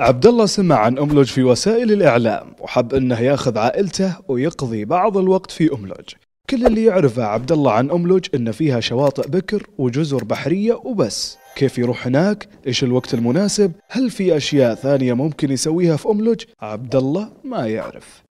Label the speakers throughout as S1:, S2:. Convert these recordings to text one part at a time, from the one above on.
S1: عبد الله سمع عن أملج في وسائل الإعلام وحب أنه ياخذ عائلته ويقضي بعض الوقت في أملج كل اللي يعرفه عبد الله عن أملج أن فيها شواطئ بكر وجزر بحرية وبس كيف يروح هناك؟ إيش الوقت المناسب؟ هل في أشياء ثانية ممكن يسويها في أملج؟ عبد الله ما يعرف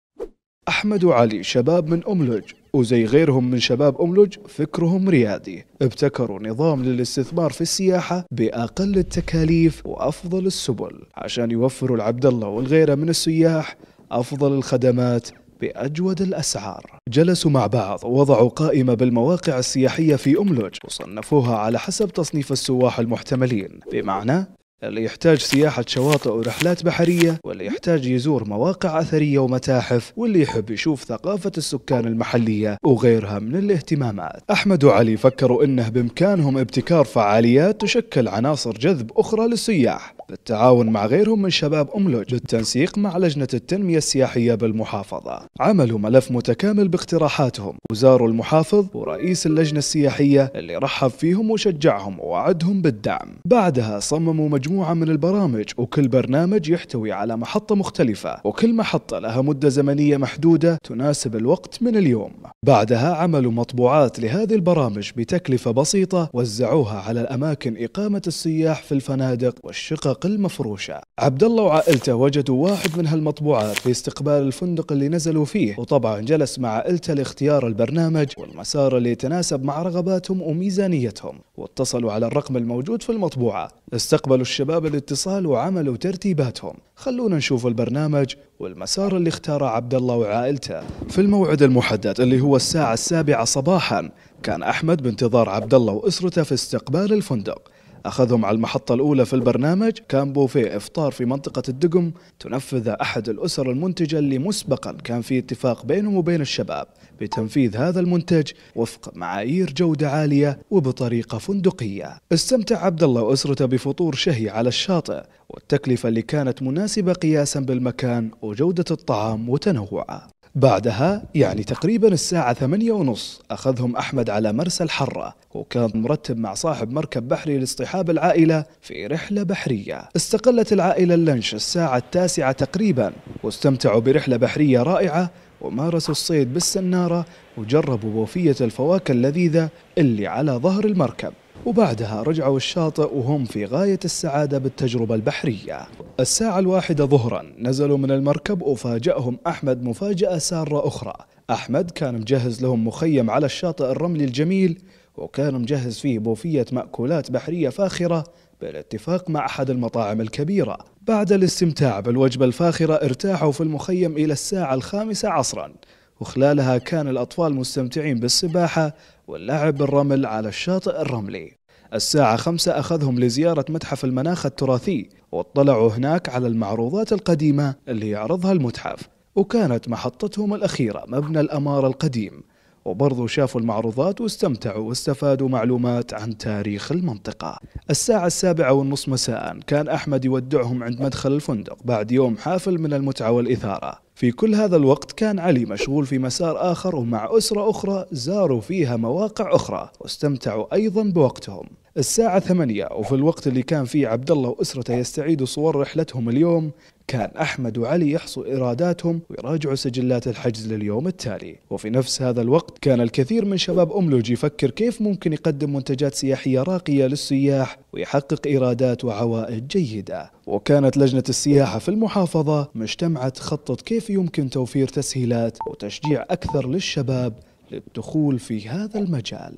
S1: أحمد وعلي شباب من أملج وزي غيرهم من شباب أملج فكرهم ريادي ابتكروا نظام للاستثمار في السياحة بأقل التكاليف وأفضل السبل عشان يوفروا العبد الله والغيره من السياح أفضل الخدمات بأجود الأسعار جلسوا مع بعض ووضعوا قائمة بالمواقع السياحية في أملج وصنفوها على حسب تصنيف السواح المحتملين بمعنى اللي يحتاج سياحة شواطئ ورحلات بحرية واللي يحتاج يزور مواقع أثرية ومتاحف واللي يحب يشوف ثقافة السكان المحلية وغيرها من الاهتمامات أحمد وعلي فكروا أنه بإمكانهم ابتكار فعاليات تشكل عناصر جذب أخرى للسياح بالتعاون مع غيرهم من شباب أملج بالتنسيق مع لجنة التنمية السياحية بالمحافظة عملوا ملف متكامل باقتراحاتهم وزاروا المحافظ ورئيس اللجنة السياحية اللي رحب فيهم وشجعهم ووعدهم بالدعم بعدها صمموا مجموعة من البرامج وكل برنامج يحتوي على محطة مختلفة وكل محطة لها مدة زمنية محدودة تناسب الوقت من اليوم بعدها عملوا مطبوعات لهذه البرامج بتكلفة بسيطة وزعوها على الأماكن إقامة السياح في الفنادق والشقق الأوراق المفروشة عبد الله وعائلته وجدوا واحد من هالمطبوعات في استقبال الفندق اللي نزلوا فيه وطبعا جلس مع عائلته لاختيار البرنامج والمسار اللي يتناسب مع رغباتهم وميزانيتهم واتصلوا على الرقم الموجود في المطبوعة استقبلوا الشباب الاتصال وعملوا ترتيباتهم خلونا نشوف البرنامج والمسار اللي اختاره عبد الله وعائلته في الموعد المحدد اللي هو الساعة السابعة صباحا كان أحمد بانتظار عبد الله وأسرته في استقبال الفندق أخذهم على المحطة الأولى في البرنامج كان بوفيه إفطار في منطقة الدقم تنفذ أحد الأسر المنتجة اللي مسبقا كان في اتفاق بينهم وبين الشباب بتنفيذ هذا المنتج وفق معايير جودة عالية وبطريقة فندقية استمتع عبد الله وأسرته بفطور شهي على الشاطئ والتكلفة اللي كانت مناسبة قياسا بالمكان وجودة الطعام وتنوعه بعدها يعني تقريبا الساعة ثمانية ونص أخذهم أحمد على مرسى الحرة وكان مرتب مع صاحب مركب بحري لاصطحاب العائلة في رحلة بحرية استقلت العائلة اللنش الساعة التاسعة تقريبا واستمتعوا برحلة بحرية رائعة ومارسوا الصيد بالسنارة وجربوا بوفية الفواكه اللذيذة اللي على ظهر المركب وبعدها رجعوا الشاطئ وهم في غاية السعادة بالتجربة البحرية الساعة الواحدة ظهرا نزلوا من المركب وفاجأهم أحمد مفاجأة سارة أخرى أحمد كان مجهز لهم مخيم على الشاطئ الرملي الجميل وكان مجهز فيه بوفية مأكولات بحرية فاخرة بالاتفاق مع أحد المطاعم الكبيرة بعد الاستمتاع بالوجبة الفاخرة ارتاحوا في المخيم إلى الساعة الخامسة عصرا وخلالها كان الأطفال مستمتعين بالسباحة واللعب بالرمل على الشاطئ الرملي الساعة خمسة أخذهم لزيارة متحف المناخ التراثي واطلعوا هناك على المعروضات القديمة اللي يعرضها المتحف وكانت محطتهم الأخيرة مبنى الأمارة القديم وبرضو شافوا المعروضات واستمتعوا واستفادوا معلومات عن تاريخ المنطقة الساعة السابعة والنصف مساء كان أحمد يودعهم عند مدخل الفندق بعد يوم حافل من المتعة والإثارة في كل هذا الوقت كان علي مشغول في مسار آخر ومع أسرة أخرى زاروا فيها مواقع أخرى واستمتعوا أيضا بوقتهم الساعة ثمانية وفي الوقت اللي كان فيه عبد الله وأسرته يستعيدوا صور رحلتهم اليوم كان أحمد وعلي يحصوا إيراداتهم ويراجعوا سجلات الحجز لليوم التالي وفي نفس هذا الوقت كان الكثير من شباب أملوج يفكر كيف ممكن يقدم منتجات سياحية راقية للسياح ويحقق إيرادات وعوائد جيدة وكانت لجنة السياحة في المحافظة مجتمعة تخطط كيف يمكن توفير تسهيلات وتشجيع أكثر للشباب للدخول في هذا المجال